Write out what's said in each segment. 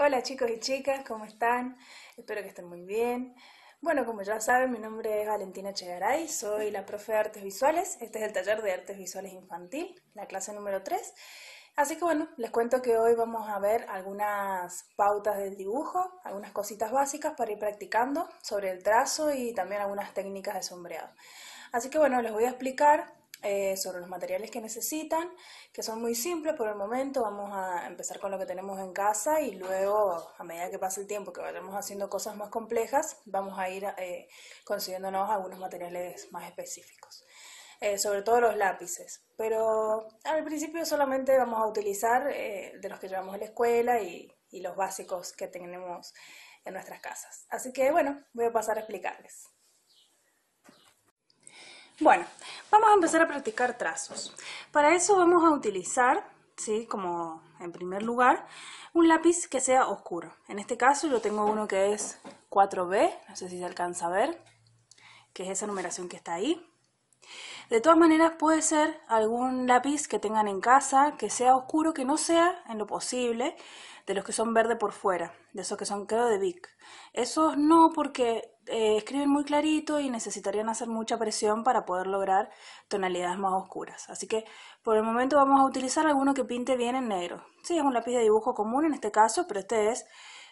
Hola chicos y chicas, ¿cómo están? Espero que estén muy bien. Bueno, como ya saben, mi nombre es Valentina Chegaray, soy la profe de Artes Visuales. Este es el taller de Artes Visuales Infantil, la clase número 3. Así que bueno, les cuento que hoy vamos a ver algunas pautas del dibujo, algunas cositas básicas para ir practicando sobre el trazo y también algunas técnicas de sombreado. Así que bueno, les voy a explicar eh, sobre los materiales que necesitan, que son muy simples por el momento. Vamos a empezar con lo que tenemos en casa y luego, a medida que pase el tiempo, que vayamos haciendo cosas más complejas, vamos a ir eh, consiguiéndonos algunos materiales más específicos. Eh, sobre todo los lápices, pero al principio solamente vamos a utilizar de los que llevamos en la escuela y, y los básicos que tenemos en nuestras casas. Así que bueno, voy a pasar a explicarles. Bueno, vamos a empezar a practicar trazos. Para eso vamos a utilizar, ¿sí? como en primer lugar, un lápiz que sea oscuro. En este caso yo tengo uno que es 4B, no sé si se alcanza a ver, que es esa numeración que está ahí. De todas maneras puede ser algún lápiz que tengan en casa, que sea oscuro, que no sea en lo posible de los que son verde por fuera, de esos que son, creo, de Vic. Esos no, porque eh, escriben muy clarito y necesitarían hacer mucha presión para poder lograr tonalidades más oscuras. Así que por el momento vamos a utilizar alguno que pinte bien en negro. Sí, es un lápiz de dibujo común en este caso, pero este es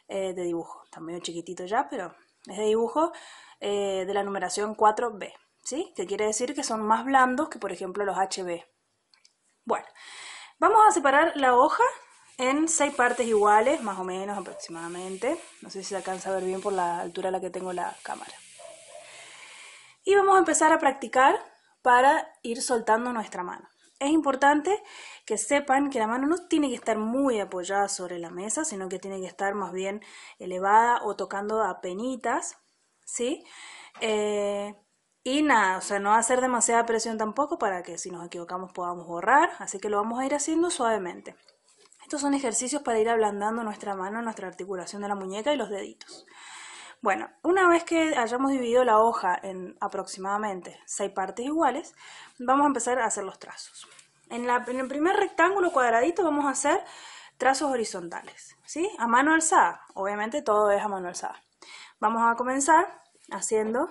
eh, de dibujo. Está medio chiquitito ya, pero es de dibujo eh, de la numeración 4B, ¿sí? Que quiere decir que son más blandos que, por ejemplo, los HB. Bueno, vamos a separar la hoja en seis partes iguales, más o menos aproximadamente. No sé si se alcanza a ver bien por la altura a la que tengo la cámara. Y vamos a empezar a practicar para ir soltando nuestra mano. Es importante que sepan que la mano no tiene que estar muy apoyada sobre la mesa, sino que tiene que estar más bien elevada o tocando a penitas, ¿sí? Eh, y nada, o sea, no hacer demasiada presión tampoco para que si nos equivocamos podamos borrar, así que lo vamos a ir haciendo suavemente. Estos son ejercicios para ir ablandando nuestra mano, nuestra articulación de la muñeca y los deditos. Bueno, una vez que hayamos dividido la hoja en aproximadamente seis partes iguales, vamos a empezar a hacer los trazos. En, el primer rectángulo cuadradito vamos a hacer trazos horizontales, ¿sí? A mano alzada, obviamente todo es a mano alzada. Vamos a comenzar haciendo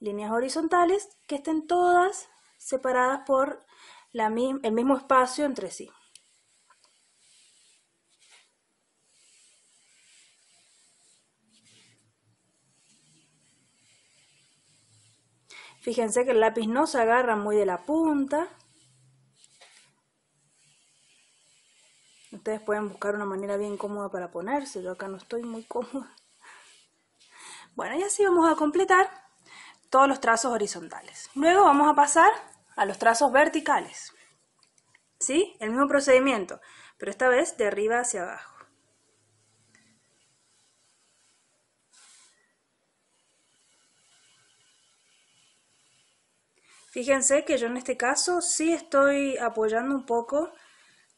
líneas horizontales que estén todas separadas por el mismo espacio entre sí. Fíjense que el lápiz no se agarra muy de la punta. Ustedes pueden buscar una manera bien cómoda para ponerse. Yo acá no estoy muy cómoda. Bueno, y así vamos a completar todos los trazos horizontales. Luego vamos a pasar a los trazos verticales. ¿Sí? El mismo procedimiento, pero esta vez de arriba hacia abajo. Fíjense que yo en este caso sí estoy apoyando un poco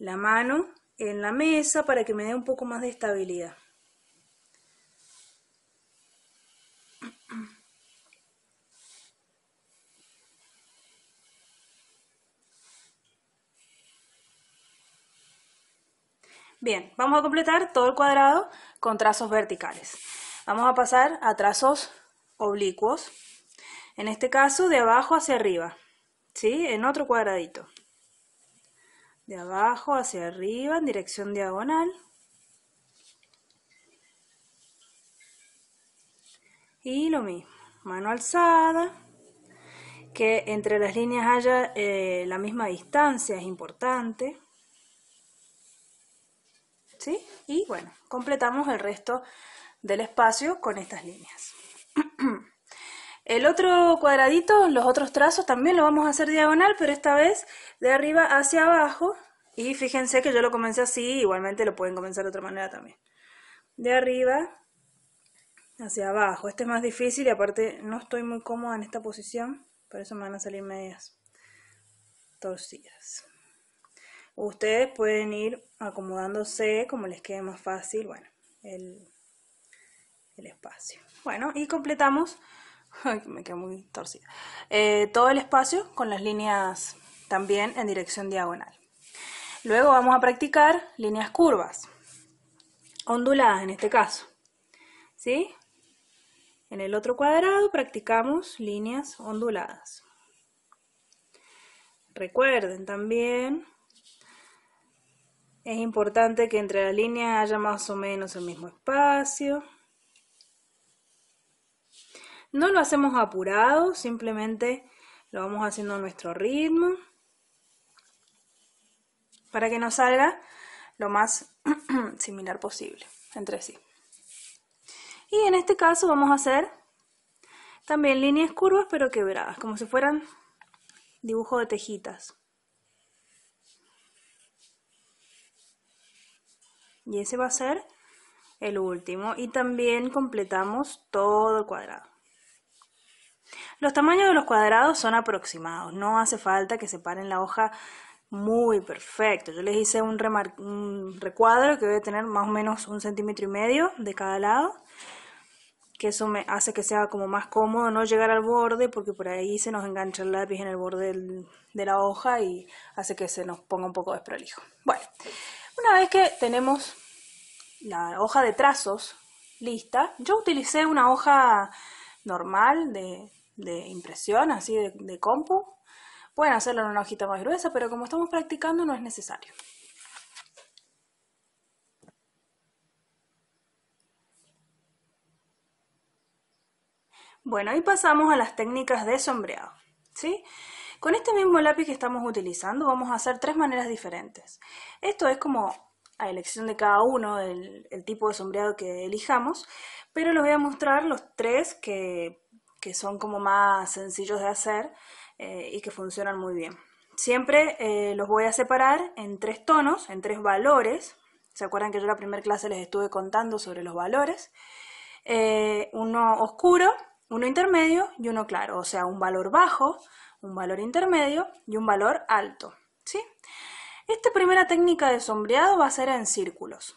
la mano en la mesa para que me dé un poco más de estabilidad. Bien, vamos a completar todo el cuadrado con trazos verticales. Vamos a pasar a trazos oblicuos. En este caso, de abajo hacia arriba, ¿sí? En otro cuadradito. De abajo hacia arriba, en dirección diagonal. Y lo mismo, mano alzada, que entre las líneas haya eh, la misma distancia es importante. ¿Sí? Y bueno, completamos el resto del espacio con estas líneas. El otro cuadradito, los otros trazos también lo vamos a hacer diagonal, pero esta vez de arriba hacia abajo. Y fíjense que yo lo comencé así, igualmente lo pueden comenzar de otra manera también. De arriba hacia abajo. Este es más difícil y aparte no estoy muy cómoda en esta posición, por eso me van a salir medias torcidas. Ustedes pueden ir acomodándose como les quede más fácil, bueno, el, el espacio. Bueno, y completamos me quedo muy torcida, eh, todo el espacio con las líneas también en dirección diagonal. Luego vamos a practicar líneas curvas, onduladas en este caso. ¿Sí? En el otro cuadrado practicamos líneas onduladas. Recuerden también, es importante que entre las líneas haya más o menos el mismo espacio. No lo hacemos apurado, simplemente lo vamos haciendo a nuestro ritmo para que nos salga lo más similar posible entre sí. Y en este caso vamos a hacer también líneas curvas pero quebradas, como si fueran dibujo de tejitas. Y ese va a ser el último. Y también completamos todo el cuadrado. Los tamaños de los cuadrados son aproximados, no hace falta que separen la hoja muy perfecto. Yo les hice un, recuadro que debe tener más o menos un centímetro y medio de cada lado, que eso me hace que sea como más cómodo no llegar al borde porque por ahí se nos engancha el lápiz en el borde de la hoja y hace que se nos ponga un poco desprolijo. Bueno, una vez que tenemos la hoja de trazos lista, yo utilicé una hoja normal de, impresión, así de, compu. Pueden hacerlo en una hojita más gruesa, pero como estamos practicando no es necesario. Bueno, y pasamos a las técnicas de sombreado. ¿sí? Con este mismo lápiz que estamos utilizando vamos a hacer tres maneras diferentes. Esto es como a elección de cada uno el, tipo de sombreado que elijamos, pero les voy a mostrar los tres que, son como más sencillos de hacer eh, y que funcionan muy bien. Siempre eh, los voy a separar en tres tonos, en tres valores. ¿Se acuerdan que yo en la primera clase les estuve contando sobre los valores? Eh, uno oscuro, uno intermedio y uno claro, o sea, un valor bajo, un valor intermedio y un valor alto, ¿sí? sí esta primera técnica de sombreado va a ser en círculos.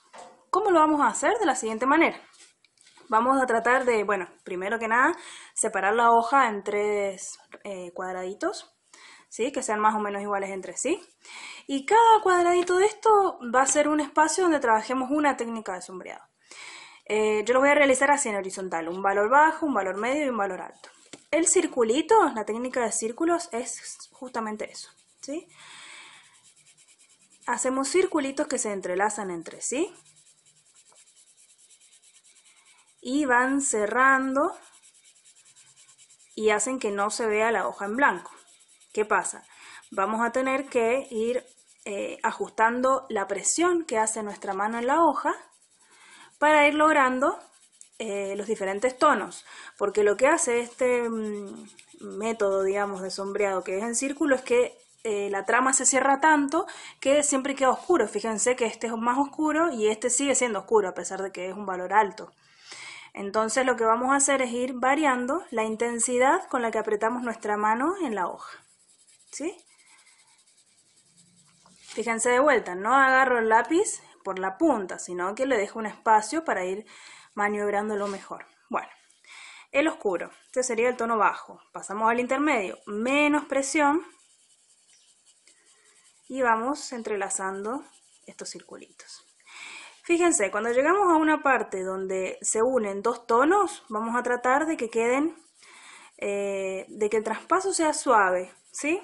¿Cómo lo vamos a hacer? De la siguiente manera. Vamos a tratar de, bueno, primero que nada, separar la hoja en tres eh, cuadraditos, ¿sí? Que sean más o menos iguales entre sí. Y cada cuadradito de esto va a ser un espacio donde trabajemos una técnica de sombreado. Eh, yo lo voy a realizar así en horizontal, un valor bajo, un valor medio y un valor alto. El circulito, la técnica de círculos, es justamente eso, ¿sí? sí Hacemos circulitos que se entrelazan entre sí. Y van cerrando y hacen que no se vea la hoja en blanco. ¿Qué pasa? Vamos a tener que ir eh, ajustando la presión que hace nuestra mano en la hoja para ir logrando eh, los diferentes tonos, porque lo que hace este mm, método, digamos, de sombreado que es en círculo es que eh, la trama se cierra tanto que siempre queda oscuro. Fíjense que este es más oscuro y este sigue siendo oscuro a pesar de que es un valor alto. Entonces lo que vamos a hacer es ir variando la intensidad con la que apretamos nuestra mano en la hoja. ¿Sí? Fíjense de vuelta, no agarro el lápiz por la punta, sino que le dejo un espacio para ir maniobrándolo mejor. Bueno, el oscuro, este sería el tono bajo. Pasamos al intermedio, menos presión, y vamos entrelazando estos circulitos. Fíjense, cuando llegamos a una parte donde se unen dos tonos, vamos a tratar de que queden, eh, de que el traspaso sea suave, ¿sí?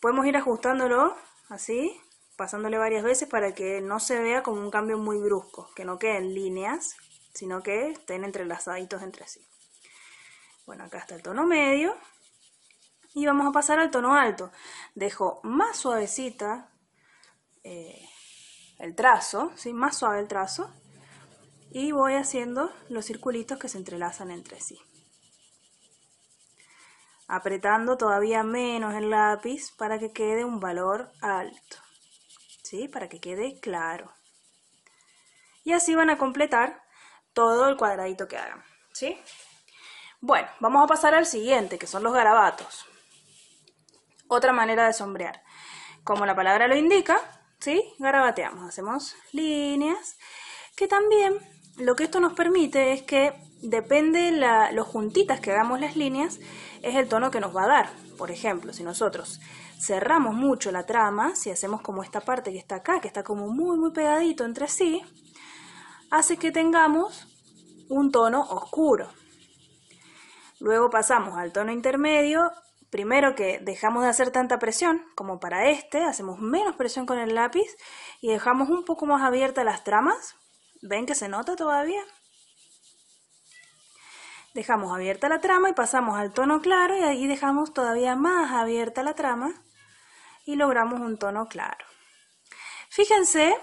Podemos ir ajustándolo así, pasándole varias veces para que no se vea como un cambio muy brusco, que no queden líneas, sino que estén entrelazaditos entre sí. Bueno, acá está el tono medio, y vamos a pasar al tono alto. Dejo más suavecita eh, el trazo, ¿sí? más suave el trazo. Y voy haciendo los circulitos que se entrelazan entre sí. Apretando todavía menos el lápiz para que quede un valor alto. ¿sí? Para que quede claro. Y así van a completar todo el cuadradito que hagan. ¿sí? Bueno, vamos a pasar al siguiente, que son los garabatos otra manera de sombrear. Como la palabra lo indica, ¿sí? Garabateamos, hacemos líneas, que también lo que esto nos permite es que depende la, los juntitas que hagamos las líneas, es el tono que nos va a dar. Por ejemplo, si nosotros cerramos mucho la trama, si hacemos como esta parte que está acá, que está como muy muy pegadito entre sí, hace que tengamos un tono oscuro. Luego pasamos al tono intermedio primero que dejamos de hacer tanta presión como para este, hacemos menos presión con el lápiz y dejamos un poco más abiertas las tramas. ¿Ven que se nota todavía? Dejamos abierta la trama y pasamos al tono claro y ahí dejamos todavía más abierta la trama y logramos un tono claro. Fíjense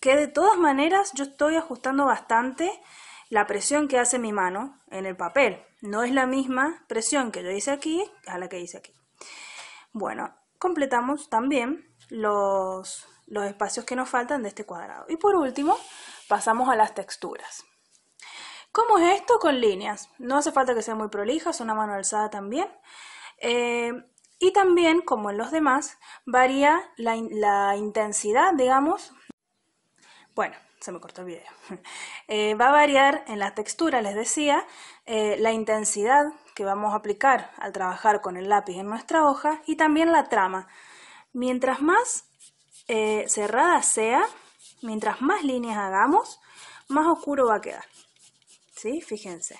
que de todas maneras yo estoy ajustando bastante la presión que hace mi mano en el papel. No es la misma presión que yo hice aquí a la que hice aquí. Bueno, completamos también los, espacios que nos faltan de este cuadrado. Y por último, pasamos a las texturas. ¿Cómo es esto? Con líneas. No hace falta que sea muy es una mano alzada también. Eh, y también, como en los demás, varía la intensidad, digamos. Bueno, se me cortó el video. Eh, va a variar en la textura, les decía, eh, la intensidad que vamos a aplicar al trabajar con el lápiz en nuestra hoja y también la trama. Mientras más eh, cerrada sea, mientras más líneas hagamos, más oscuro va a quedar. ¿Sí? Fíjense.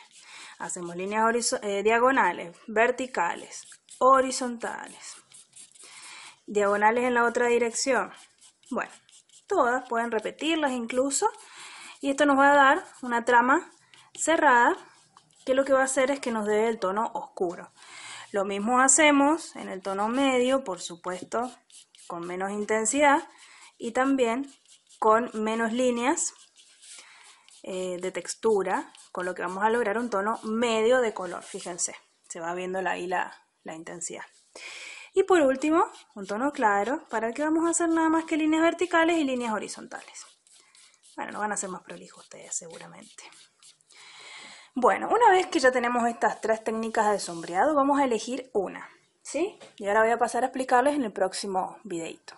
Hacemos líneas diagonales, verticales, horizontales, diagonales en la otra dirección. Bueno, todas, pueden repetirlas incluso. Y esto nos va a dar una trama cerrada que lo que va a hacer es que nos dé el tono oscuro. Lo mismo hacemos en el tono medio, por supuesto, con menos intensidad y también con menos líneas eh, de textura, con lo que vamos a lograr un tono medio de color. Fíjense, se va viendo ahí la intensidad. Y por último, un tono claro, para el que vamos a hacer nada más que líneas verticales y líneas horizontales. Bueno, no van a ser más prolijos ustedes seguramente. Bueno, una vez que ya tenemos estas tres técnicas de sombreado, vamos a elegir una, ¿sí? Y ahora voy a pasar a explicarles en el próximo videito.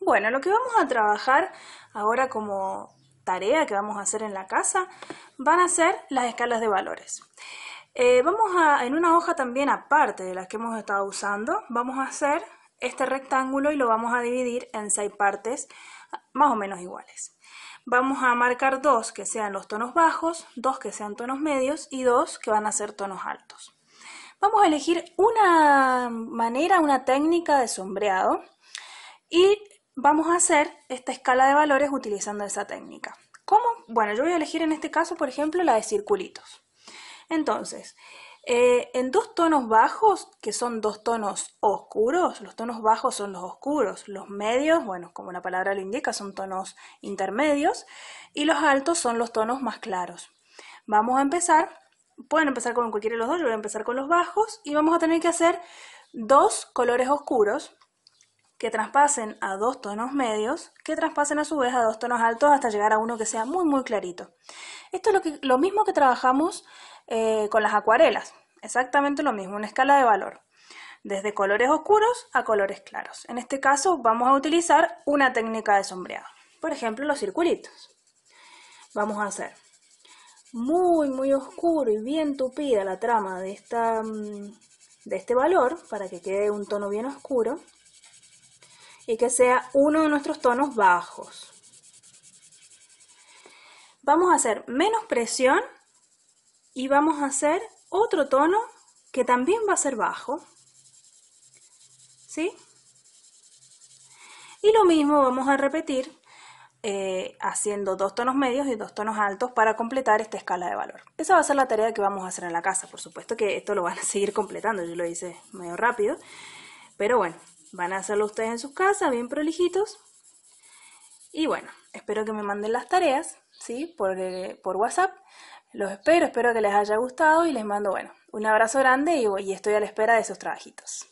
Bueno, lo que vamos a trabajar ahora como tarea que vamos a hacer en la casa van a ser las escalas de valores. Eh, vamos a, en una hoja también aparte de las que hemos estado usando, vamos a hacer este rectángulo y lo vamos a dividir en seis partes más o menos iguales. Vamos a marcar dos que sean los tonos bajos, dos que sean tonos medios y dos que van a ser tonos altos. Vamos a elegir una manera, una técnica de sombreado y vamos a hacer esta escala de valores utilizando esa técnica. ¿Cómo? Bueno, yo voy a elegir en este caso, por ejemplo, la de circulitos. Entonces, eh, en dos tonos bajos, que son dos tonos oscuros, los tonos bajos son los oscuros, los medios, bueno, como la palabra lo indica, son tonos intermedios, y los altos son los tonos más claros. Vamos a empezar, pueden empezar con cualquiera de los dos, yo voy a empezar con los bajos, y vamos a tener que hacer dos colores oscuros que traspasen a dos tonos medios, que traspasen a su vez a dos tonos altos hasta llegar a uno que sea muy muy clarito. Esto es lo mismo que trabajamos eh, con las acuarelas. Exactamente lo mismo, una escala de valor. Desde colores oscuros a colores claros. En este caso vamos a utilizar una técnica de sombreado. Por ejemplo, los circulitos. Vamos a hacer muy, muy oscuro y bien tupida la trama de, mm, de este valor para que quede un tono bien oscuro y que sea uno de nuestros tonos bajos. Vamos a hacer menos presión y vamos a hacer otro tono que también va a ser bajo. ¿Sí? Y lo mismo vamos a repetir eh, haciendo dos tonos medios y dos tonos altos para completar esta escala de valor. Esa va a ser la tarea que vamos a hacer en la casa, por supuesto que esto lo van a seguir completando, yo lo hice medio rápido, pero bueno, van a hacerlo ustedes en sus casas, bien prolijitos. Y bueno, espero que me manden las tareas, ¿sí? Por, eh, por WhatsApp. Los espero, espero que les haya gustado y les mando, bueno, un abrazo grande y, y estoy a la espera de sus trabajitos.